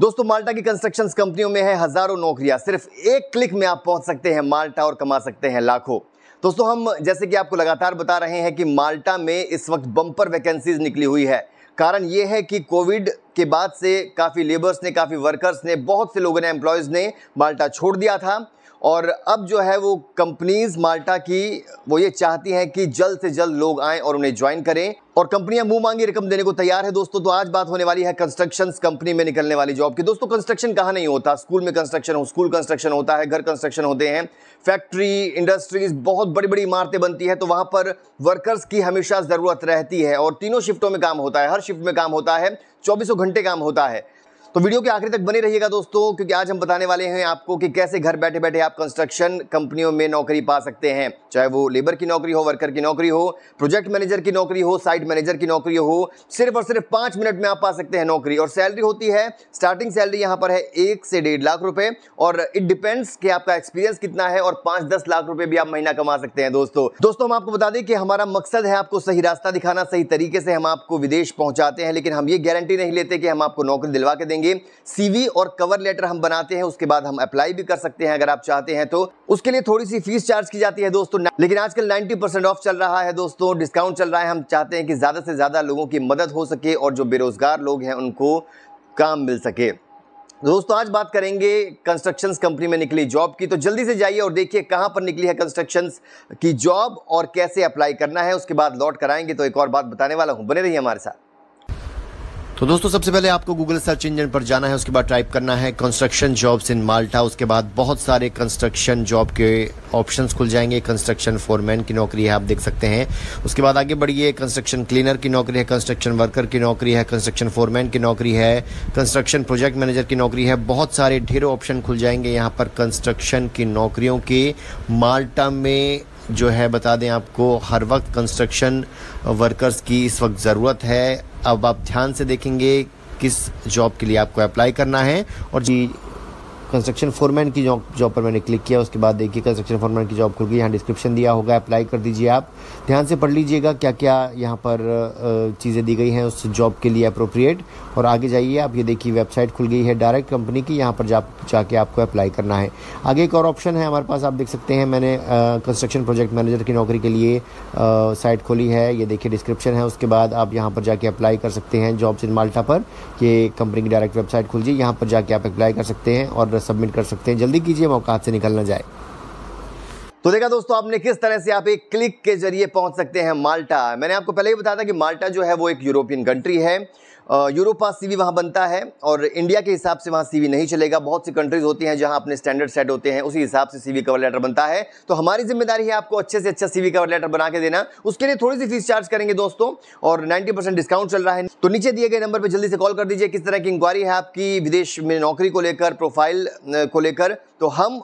दोस्तों माल्टा की कंस्ट्रक्शन कंपनियों में है हजारों नौकरियां सिर्फ एक क्लिक में आप पहुंच सकते हैं माल्टा और कमा सकते हैं लाखों दोस्तों हम जैसे कि आपको लगातार बता रहे हैं कि माल्टा में इस वक्त बम्पर वैकेंसीज निकली हुई है कारण ये है कि कोविड के बाद से काफ़ी लेबर्स ने काफ़ी वर्कर्स ने बहुत से लोगों ने एम्प्लॉयज़ ने माल्टा छोड़ दिया था और अब जो है वो कंपनीज माल्टा की वो ये चाहती हैं कि जल्द से जल्द लोग आएँ और उन्हें ज्वाइन करें और कंपनियां मुंह मांगी रकम देने को तैयार है दोस्तों तो आज बात होने वाली है कंस्ट्रक्शन कंपनी में निकलने वाली जॉब की दोस्तों कंस्ट्रक्शन कहाँ नहीं होता स्कूल में कंस्ट्रक्शन हो स्कूल कंस्ट्रक्शन होता है घर कंस्ट्रक्शन होते हैं फैक्ट्री इंडस्ट्रीज बहुत बड़ी बड़ी इमारतें बनती है तो वहाँ पर वर्कर्स की हमेशा ज़रूरत रहती है और तीनों शिफ्टों में काम होता है हर शिफ्ट में काम होता है चौबीसों घंटे काम होता है तो वीडियो के आखिरी तक बने रहिएगा दोस्तों क्योंकि आज हम बताने वाले हैं आपको कि कैसे घर बैठे बैठे आप कंस्ट्रक्शन कंपनियों में नौकरी पा सकते हैं चाहे वो लेबर की नौकरी हो वर्कर की नौकरी हो प्रोजेक्ट मैनेजर की नौकरी हो साइट मैनेजर की नौकरी हो सिर्फ और सिर्फ पाँच मिनट में आप पा सकते हैं नौकरी और सैलरी होती है स्टार्टिंग सैलरी यहाँ पर है एक से डेढ़ लाख रुपये और इट डिपेंड्स कि आपका एक्सपीरियंस कितना है और पाँच दस लाख रुपये भी आप महीना कमा सकते हैं दोस्तों दोस्तों हम आपको बता दें कि हमारा मकसद है आपको सही रास्ता दिखाना सही तरीके से हम आपको विदेश पहुंचाते हैं लेकिन हम ये गारंटी नहीं लेते कि हम आपको नौकरी दिलवा के देंगे देंगे सीवी और कवर लेटर हम बनाते हैं उसके बाद हम अप्लाई भी कर सकते हैं अगर आप चाहते हैं तो उसके लिए थोड़ी सी फीस चार्ज की जाती है दोस्तों लेकिन आजकल 90 परसेंट ऑफ चल रहा है दोस्तों डिस्काउंट चल रहा है हम चाहते हैं कि ज़्यादा से ज़्यादा लोगों की मदद हो सके और जो बेरोज़गार लोग हैं उनको काम मिल सके दोस्तों आज बात करेंगे कंस्ट्रक्शंस कंपनी में निकली जॉब की तो जल्दी से जाइए और देखिए कहां पर निकली है कंस्ट्रक्शंस की जॉब और कैसे अप्लाई करना है उसके बाद लौट कराएंगे तो एक और बात बताने वाला हूं बने रहिए हमारे साथ तो दोस्तों सबसे पहले आपको गूगल सर्च इंजन पर जाना है उसके बाद टाइप करना है कंस्ट्रक्शन जॉब्स इन माल्टा उसके बाद बहुत सारे कंस्ट्रक्शन जॉब के ऑप्शन खुल जाएंगे कंस्ट्रक्शन फोरमैन की नौकरी है आप देख सकते हैं उसके बाद आगे बढ़िए कंस्ट्रक्शन क्लीनर की नौकरी है कंस्ट्रक्शन वर्कर की नौकरी है कंस्ट्रक्शन फोरमैन की नौकरी है कंस्ट्रक्शन प्रोजेक्ट मैनेजर की नौकरी है बहुत सारे ढेरों ऑप्शन खुल जाएंगे यहाँ पर कंस्ट्रक्शन की नौकरियों के माल्टा में जो है बता दें आपको हर वक्त कंस्ट्रक्शन वर्कर्स की इस वक्त ज़रूरत है अब आप ध्यान से देखेंगे किस जॉब के लिए आपको अप्लाई करना है और जी कंस्ट्रक्शन फोरमैन की जॉब जॉब पर मैंने क्लिक किया उसके बाद देखिए कंस्ट्रक्शन फोरमैन की जॉब खुल गई यहाँ डिस्क्रिप्शन दिया होगा अप्लाई कर दीजिए आप ध्यान से पढ़ लीजिएगा क्या क्या यहाँ पर चीज़ें दी गई हैं उस जॉब के लिए अप्रोप्रिएट और आगे जाइए आप ये देखिए वेबसाइट खुल गई है डायरेक्ट कंपनी की यहाँ पर जा जाके आपको अप्लाई करना है आगे एक और ऑप्शन है हमारे पास आप देख सकते हैं मैंने कंस्ट्रक्शन प्रोजेक्ट मैनेजर की नौकरी के लिए साइट खोली है ये देखिए डिस्क्रिप्शन है उसके बाद आप यहाँ पर जाके अप्लाई कर सकते हैं जॉब्स इन माल्टा पर ये कंपनी की डायरेक्ट वेबसाइट खुल जाए यहाँ पर जाके आप अप्लाई कर सकते हैं और सबमिट कर सकते हैं जल्दी कीजिए मौका से निकल ना जाए तो देखा दोस्तों आपने किस तरह से आप एक क्लिक के जरिए पहुंच सकते हैं माल्टा मैंने आपको पहले ही बताया था कि माल्टा जो है वो एक यूरोपियन कंट्री है यूरोपा सीवी वहाँ बनता है और इंडिया के हिसाब से वहाँ सीवी नहीं चलेगा बहुत सी कंट्रीज होती हैं जहाँ अपने स्टैंडर्ड सेट होते हैं उसी हिसाब से सीवी कवर लेटर बनता है तो हमारी जिम्मेदारी है आपको अच्छे से अच्छा सीवी कवर लेटर बना के देना उसके लिए थोड़ी सी फीस चार्ज करेंगे दोस्तों और नाइन्टी डिस्काउंट चल रहा है तो नीचे दिए गए नंबर पर जल्दी से कॉल कर दीजिए किस तरह की इंक्वायरी है आपकी विदेश में नौकरी को लेकर प्रोफाइल को लेकर तो हम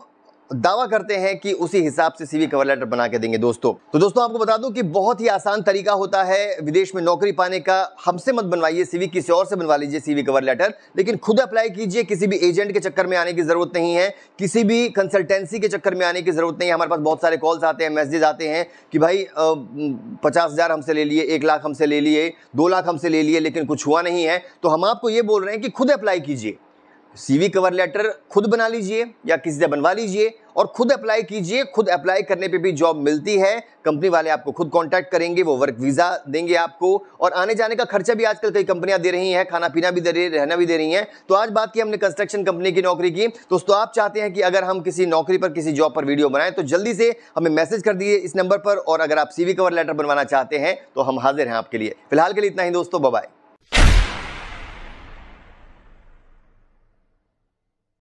दावा करते हैं कि उसी हिसाब से सीवी कवर लेटर बना के देंगे दोस्तों तो दोस्तों आपको बता दूं कि बहुत ही आसान तरीका होता है विदेश में नौकरी पाने का हमसे मत बनवाइए सीवी किसी और से बनवा लीजिए सीवी कवर लेटर लेकिन खुद अप्लाई कीजिए किसी भी एजेंट के चक्कर में आने की जरूरत नहीं है किसी भी कंसल्टेंसी के चक्कर में आने की जरूरत नहीं है हमारे पास बहुत सारे कॉल्स आते हैं मैसेज आते हैं कि भाई पचास हज़ार हमसे ले लिए एक लाख हमसे ले लिए दो लाख हमसे ले लिए लेकिन कुछ हुआ नहीं है तो हम आपको ये बोल रहे हैं कि खुद अप्लाई कीजिए सीवी कवर लेटर खुद बना लीजिए या किसी से बनवा लीजिए और खुद अप्लाई कीजिए खुद अप्लाई करने पे भी जॉब मिलती है कंपनी वाले आपको खुद कांटेक्ट करेंगे वो वर्क वीज़ा देंगे आपको और आने जाने का खर्चा भी आजकल कई कंपनियां दे रही हैं खाना पीना भी दे रही है रहना भी दे रही हैं तो आज बात की हमने कंस्ट्रक्शन कंपनी की नौकरी की दोस्तों आप चाहते हैं कि अगर हम किसी नौकरी पर किसी जॉब पर वीडियो बनाएं तो जल्दी से हमें मैसेज कर दिए इस नंबर पर और अगर आप सी कवर लेटर बनवाना चाहते हैं तो हम हाजिर हैं आपके लिए फिलहाल के लिए इतना ही दोस्तों बबाई